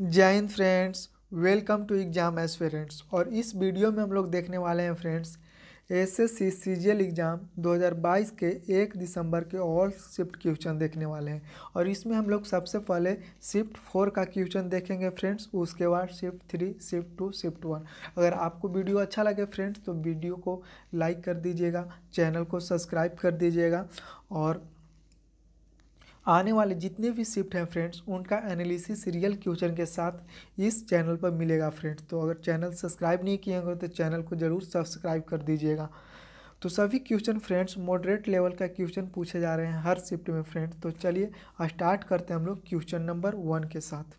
जय Hind friends welcome to exams friends और इस वीडियो में हम लोग देखने वाले हैं friends S S C C G L exam 2022 के एक दिसंबर के ऑल शिफ्ट क्वेश्चन देखने वाले हैं और इसमें हम लोग सबसे पहले शिफ्ट फोर का क्वेश्चन देखेंगे फ्रेंड्स उसके बाद shift three shift two shift one अगर आपको वीडियो अच्छा लगे फ्रेंड्स तो वीडियो को लाइक कर दीजिएगा चैनल को सब्सक्राइब कर दीजिएगा और आने वाले जितने भी शिफ्ट हैं फ्रेंड्स उनका एनालिसिस रियल क्वेश्चन के साथ इस चैनल पर मिलेगा फ्रेंड्स तो अगर चैनल सब्सक्राइब नहीं किए होंगे तो चैनल को ज़रूर सब्सक्राइब कर दीजिएगा तो सभी क्वेश्चन फ्रेंड्स मॉडरेट लेवल का क्वेश्चन पूछे जा रहे हैं हर शिफ्ट में फ्रेंड्स तो चलिए स्टार्ट करते हैं हम लोग क्वेश्चन नंबर वन के साथ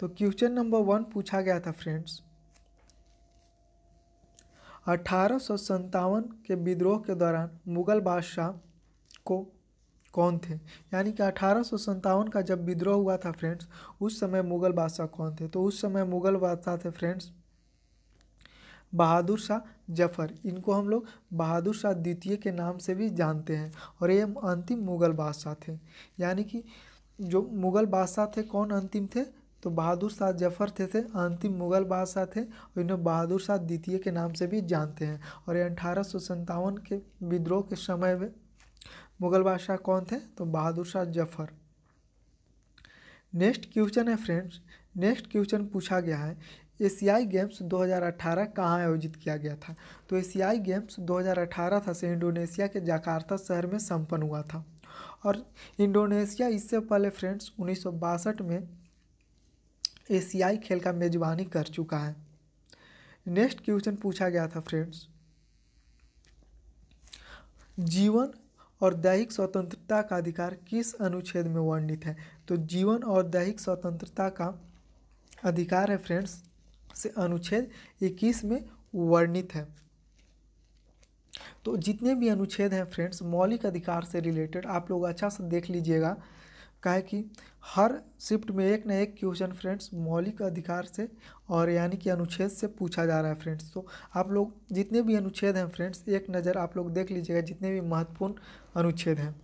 तो क्वेश्चन नंबर वन पूछा गया था फ्रेंड्स अठारह के विद्रोह के दौरान मुगल बादशाह को कौन थे यानी कि अठारह का जब विद्रोह हुआ था फ्रेंड्स उस समय मुगल बादशाह कौन थे तो उस समय मुगल बादशाह थे फ्रेंड्स बहादुर शाह जफर इनको हम लोग बहादुर शाह द्वितीय के नाम से भी जानते हैं और ये अंतिम मुगल बादशाह थे यानी कि जो मुगल बादशाह थे कौन अंतिम थे तो बहादुर शाह जफर थे थे अंतिम मुगल बादशाह थे और इन्हें बहादुर शाह द्वितीय के नाम से भी जानते हैं और ये अठारह के विद्रोह के समय में मुगल बादशाह कौन थे तो बहादुर शाह जफर नेक्स्ट क्वेश्चन है फ्रेंड्स नेक्स्ट क्वेश्चन पूछा गया है एशियाई गेम्स 2018 कहाँ आयोजित किया गया था तो एशियाई गेम्स 2018 था से इंडोनेशिया के जकार्ता शहर में संपन्न हुआ था और इंडोनेशिया इससे पहले फ्रेंड्स उन्नीस में एशियाई खेल का मेज़बानी कर चुका है नेक्स्ट क्वेश्चन पूछा गया था फ्रेंड्स जीवन और दैहिक स्वतंत्रता का अधिकार किस अनुच्छेद में वर्णित है तो जीवन और दैहिक स्वतंत्रता का अधिकार है फ्रेंड्स से अनुच्छेद इक्कीस में वर्णित है तो जितने भी अनुच्छेद हैं फ्रेंड्स मौलिक अधिकार से रिलेटेड आप लोग अच्छा से देख लीजिएगा काहे कि हर शिफ्ट में एक ना एक क्वेश्चन फ्रेंड्स मौलिक अधिकार से और यानी कि अनुच्छेद से पूछा जा रहा है फ्रेंड्स तो आप लोग जितने भी अनुच्छेद हैं फ्रेंड्स एक नज़र आप लोग देख लीजिएगा जितने भी महत्वपूर्ण अनुच्छेद हैं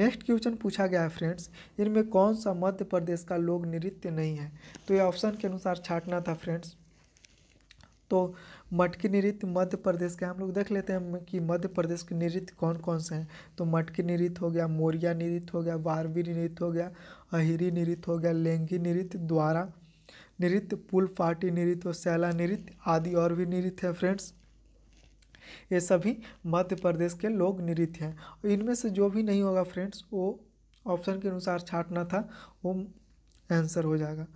नेक्स्ट क्वेश्चन पूछा गया है फ्रेंड्स इनमें कौन सा मध्य प्रदेश का लोक नृत्य नहीं है तो ये ऑप्शन के अनुसार छाटना था फ्रेंड्स तो मटकी नृत्य मध्य प्रदेश के हम लोग देख लेते हैं कि मध्य प्रदेश के नृत्य कौन कौन से हैं तो मटकी नृत्य हो गया मोरिया नृत्य हो गया वारवी नृत्य हो गया अहिरी नृत्य हो गया लेंगी नृत्य द्वारा नृत्य पुल पार्टी नृत्य और सैला नृत्य आदि और भी नृत्य है फ्रेंड्स ये सभी मध्य प्रदेश के लोग नृत्य हैं इनमें से जो भी नहीं होगा फ्रेंड्स वो ऑप्शन के अनुसार छाटना था वो आंसर हो जाएगा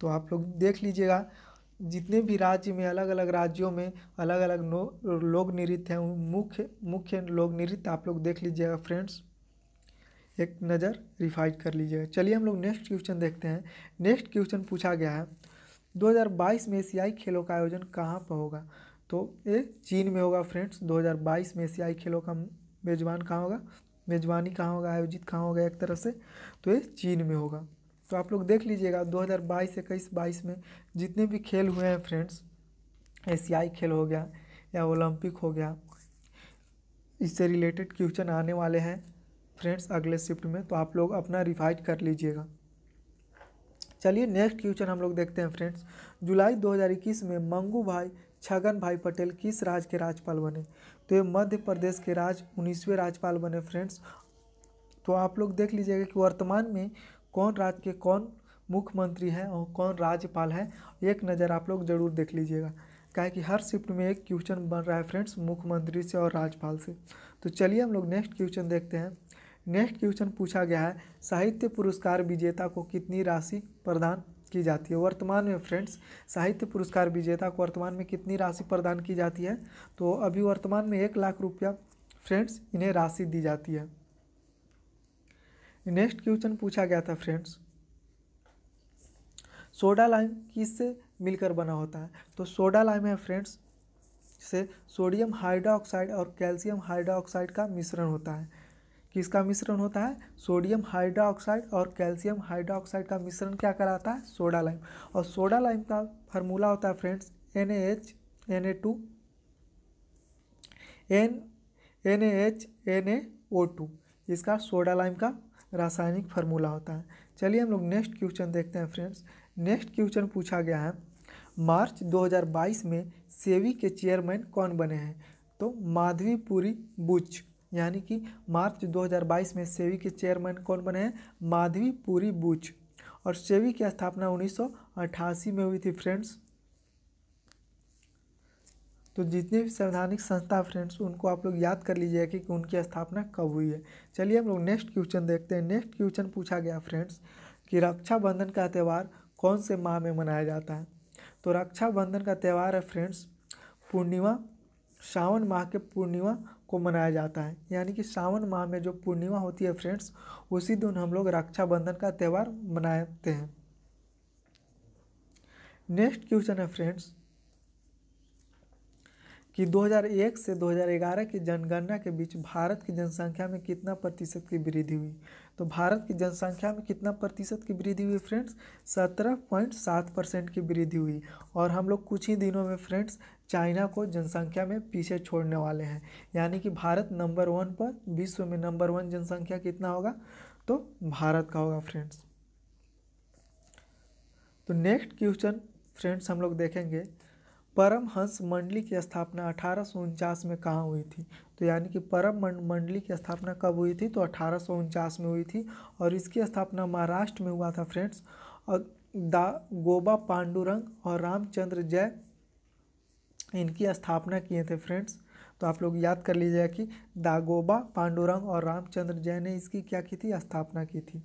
तो आप लोग देख लीजिएगा जितने भी राज्य में अलग अलग राज्यों में अलग अलग नो लोक नृत्य हैं मुख्य मुख्य लोक नृत्य आप लोग देख लीजिएगा फ्रेंड्स एक नज़र रिफाइड कर लीजिएगा चलिए हम लोग नेक्स्ट क्वेश्चन देखते हैं नेक्स्ट क्वेश्चन पूछा गया है 2022 में एशियाई खेलों का आयोजन कहाँ पर होगा तो ये चीन में होगा फ्रेंड्स 2022 में एशियाई खेलों का मेज़बान कहाँ होगा मेज़बानी कहाँ होगा आयोजित कहाँ होगा एक तरह से तो ये चीन में होगा तो आप लोग देख लीजिएगा 2022 इक्कीस बाईस में जितने भी खेल हुए हैं फ्रेंड्स एशियाई खेल हो गया या ओलंपिक हो गया इससे रिलेटेड क्वेश्चन आने वाले हैं फ्रेंड्स अगले शिफ्ट में तो आप लोग अपना रिवाइज कर लीजिएगा चलिए नेक्स्ट क्वेश्चन हम लोग देखते हैं फ्रेंड्स जुलाई 2021 में मंगू भाई छगन भाई पटेल किस राज्य के राज्यपाल बने तो ये मध्य प्रदेश के राज उन्नीसवें राज्यपाल बने फ्रेंड्स तो आप लोग देख लीजिएगा कि वर्तमान में कौन राज्य के कौन मुख्यमंत्री हैं और कौन राज्यपाल हैं एक नज़र आप लोग जरूर देख लीजिएगा क्या कि हर शिफ्ट में एक क्वेश्चन बन रहा है फ्रेंड्स मुख्यमंत्री से और राज्यपाल से तो चलिए हम लोग नेक्स्ट क्वेश्चन देखते हैं नेक्स्ट क्वेश्चन पूछा गया है साहित्य पुरस्कार विजेता को कितनी राशि प्रदान की जाती है वर्तमान में फ्रेंड्स साहित्य पुरस्कार विजेता को वर्तमान में कितनी राशि प्रदान की जाती है तो अभी वर्तमान में एक लाख रुपया फ्रेंड्स इन्हें राशि दी जाती है नेक्स्ट क्वेश्चन पूछा गया था फ्रेंड्स सोडा लाइम किससे मिलकर बना होता है तो सोडा लाइम है फ्रेंड्स से सोडियम हाइड्रोक्साइड और कैल्शियम हाइड्रोक्साइड का मिश्रण होता है किसका मिश्रण होता है सोडियम हाइड्रोक्साइड और कैल्शियम हाइड्रोक्साइड का मिश्रण क्या कराता है सोडा लाइम और सोडा लाइम का फार्मूला होता है friends N A H N A two N N A H N A O two इसका सोडा लाइम का रासायनिक फार्मूला होता है चलिए हम लोग नेक्स्ट क्वेश्चन देखते हैं फ्रेंड्स नेक्स्ट क्वेश्चन पूछा गया है मार्च 2022 में सेवी के चेयरमैन कौन बने हैं तो माधवीपुरी बुच यानी कि मार्च 2022 में सेवी के चेयरमैन कौन बने हैं माधवीपुरी बुच और सेवी की स्थापना उन्नीस में हुई थी फ्रेंड्स तो जितने भी संवैधानिक संस्था फ्रेंड्स उनको आप लोग याद कर लीजिएगा कि, कि उनकी स्थापना कब हुई है चलिए हम लोग नेक्स्ट क्वेश्चन देखते हैं नेक्स्ट क्वेश्चन पूछा गया फ्रेंड्स कि रक्षाबंधन का त्यौहार कौन से माह में मनाया जाता है तो रक्षाबंधन का त्यौहार है फ्रेंड्स पूर्णिमा श्रावण माह के पूर्णिमा को मनाया जाता है यानी कि सावन माह में जो पूर्णिमा होती है फ्रेंड्स उसी दिन हम लोग रक्षाबंधन का त्यौहार मनाते हैं नेक्स्ट क्वेश्चन है फ्रेंड्स कि 2001 से 2011 की जनगणना के बीच भारत की जनसंख्या में कितना प्रतिशत की वृद्धि हुई तो भारत की जनसंख्या में कितना प्रतिशत की वृद्धि हुई फ्रेंड्स सत्रह पॉइंट सात परसेंट की वृद्धि हुई और हम लोग कुछ ही दिनों में फ्रेंड्स चाइना को जनसंख्या में पीछे छोड़ने वाले हैं यानी कि भारत नंबर वन पर विश्व में नंबर वन जनसंख्या कितना होगा तो भारत का होगा फ्रेंड्स तो नेक्स्ट क्वेश्चन फ्रेंड्स हम लोग देखेंगे परमहंस मंडली की स्थापना अठारह में कहाँ हुई थी तो यानी कि परम मंडली की स्थापना कब हुई थी तो अठारह में हुई थी और इसकी स्थापना महाराष्ट्र में हुआ था फ्रेंड्स और दा गोबा पांडुरंग और रामचंद्र जय इनकी स्थापना किए थे फ्रेंड्स तो आप लोग याद कर लीजिएगा कि दागोबा पांडुरंग और रामचंद्र जय ने इसकी क्या की थी स्थापना की थी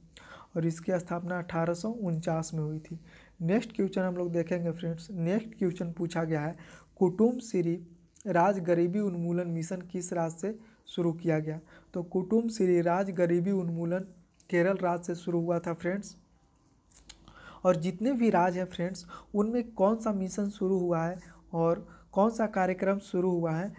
और इसकी स्थापना अठारह में हुई थी नेक्स्ट क्वेश्चन हम लोग देखेंगे फ्रेंड्स नेक्स्ट क्वेश्चन पूछा गया है कुटुम्ब श्री राज गरीबी उन्मूलन मिशन किस राज्य से शुरू किया गया तो कुटुम्ब श्री राज गरीबी उन्मूलन केरल राज्य से शुरू हुआ था फ्रेंड्स और जितने भी राज हैं फ्रेंड्स उनमें कौन सा मिशन शुरू हुआ है और कौन सा कार्यक्रम शुरू हुआ है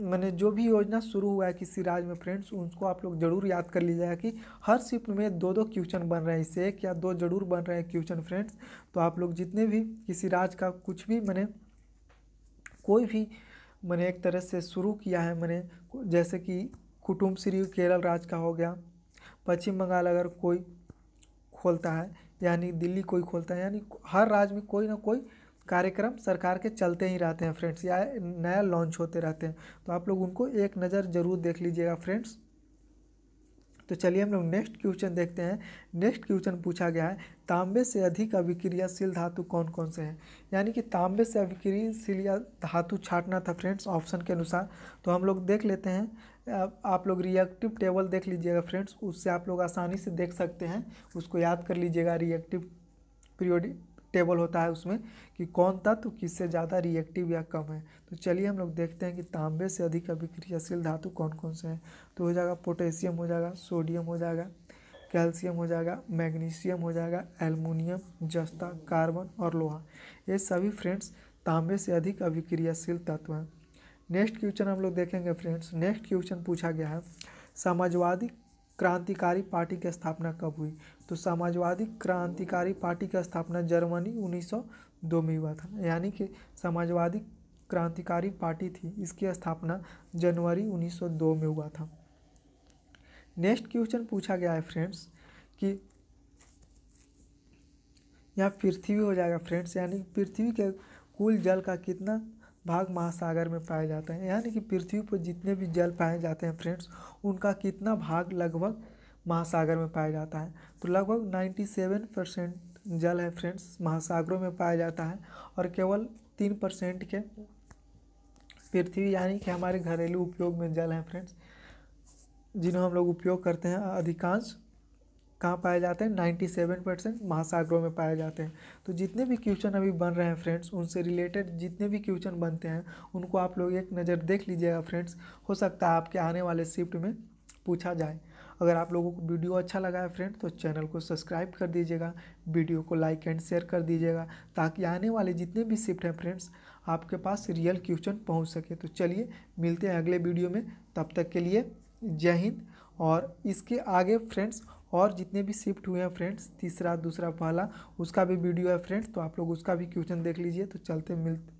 मैंने जो भी योजना शुरू हुआ है किसी राज्य में फ्रेंड्स उनको आप लोग जरूर याद कर लीजिएगा कि हर शिफ्ट में दो दो क्वेश्चन बन रहे हैं इससे एक या दो जरूर बन रहे हैं क्वेश्चन फ्रेंड्स तो आप लोग जितने भी किसी राज्य का कुछ भी मैंने कोई भी मैंने एक तरह से शुरू किया है मैंने जैसे कि कुटुम्ब श्री केरल राज्य का हो गया पश्चिम बंगाल अगर कोई खोलता है यानी दिल्ली कोई खोलता है यानी हर राज्य में कोई ना कोई कार्यक्रम सरकार के चलते ही रहते हैं फ्रेंड्स या नया लॉन्च होते रहते हैं तो आप लोग उनको एक नज़र ज़रूर देख लीजिएगा फ्रेंड्स तो चलिए हम लोग नेक्स्ट क्वेश्चन देखते हैं नेक्स्ट क्वेश्चन पूछा गया है तांबे से अधिक अभिक्रियाशील धातु कौन कौन से हैं यानी कि तांबे से अभिक्रियाशील या धातु छाटना था फ्रेंड्स ऑप्शन के अनुसार तो हम लोग देख लेते हैं आप लोग रिएक्टिव टेबल देख लीजिएगा फ्रेंड्स उससे आप लोग आसानी से देख सकते हैं उसको याद कर लीजिएगा रिएक्टिव पीरियोडिक टेबल होता है उसमें कि कौन तत्व तो किससे ज़्यादा रिएक्टिव या कम है तो चलिए हम लोग देखते हैं कि तांबे से अधिक अभिक्रियाशील धातु कौन कौन से हैं तो हो जाएगा पोटेशियम हो जाएगा सोडियम हो जाएगा कैल्शियम हो जाएगा मैग्नीशियम हो जाएगा एलमोनियम जस्ता कार्बन और लोहा ये सभी फ्रेंड्स तांबे से अधिक अभिक्रियाशील तत्व हैं नेक्स्ट क्वेश्चन हम लोग देखेंगे फ्रेंड्स नेक्स्ट क्वेश्चन पूछा गया है समाजवादी क्रांतिकारी पार्टी की स्थापना कब हुई तो समाजवादी क्रांतिकारी पार्टी की स्थापना जर्मनी 1902 में हुआ था यानी कि समाजवादी क्रांतिकारी पार्टी थी इसकी स्थापना जनवरी 1902 में हुआ था नेक्स्ट क्वेश्चन पूछा गया है फ्रेंड्स कि यहाँ पृथ्वी हो जाएगा फ्रेंड्स यानी पृथ्वी के कुल जल का कितना भाग महासागर में पाए जाते हैं यानी कि पृथ्वी पर जितने भी जल पाए जाते हैं फ्रेंड्स उनका कितना भाग लगभग महासागर में पाया जाता है तो लगभग 97 परसेंट जल है फ्रेंड्स महासागरों में पाया जाता है और केवल तीन परसेंट के पृथ्वी यानी कि हमारे घरेलू उपयोग में जल है फ्रेंड्स जिन्हें हम लोग उपयोग करते हैं अधिकांश कहाँ पाए जाते हैं नाइन्टी सेवन परसेंट महासागरों में पाए जाते हैं तो जितने भी क्वेश्चन अभी बन रहे हैं फ्रेंड्स उनसे रिलेटेड जितने भी क्वेश्चन बनते हैं उनको आप लोग एक नज़र देख लीजिएगा फ्रेंड्स हो सकता है आपके आने वाले शिफ्ट में पूछा जाए अगर आप लोगों को वीडियो अच्छा लगा है फ्रेंड तो चैनल को सब्सक्राइब कर दीजिएगा वीडियो को लाइक एंड शेयर कर दीजिएगा ताकि आने वाले जितने भी शिफ्ट हैं फ्रेंड्स आपके पास रियल क्वेश्चन पहुंच सके तो चलिए मिलते हैं अगले वीडियो में तब तक के लिए जय हिंद और इसके आगे फ्रेंड्स और जितने भी शिफ्ट हुए हैं फ्रेंड्स तीसरा दूसरा पहला उसका भी वीडियो है फ्रेंड्स तो आप लोग उसका भी क्वेश्चन देख लीजिए तो चलते मिलते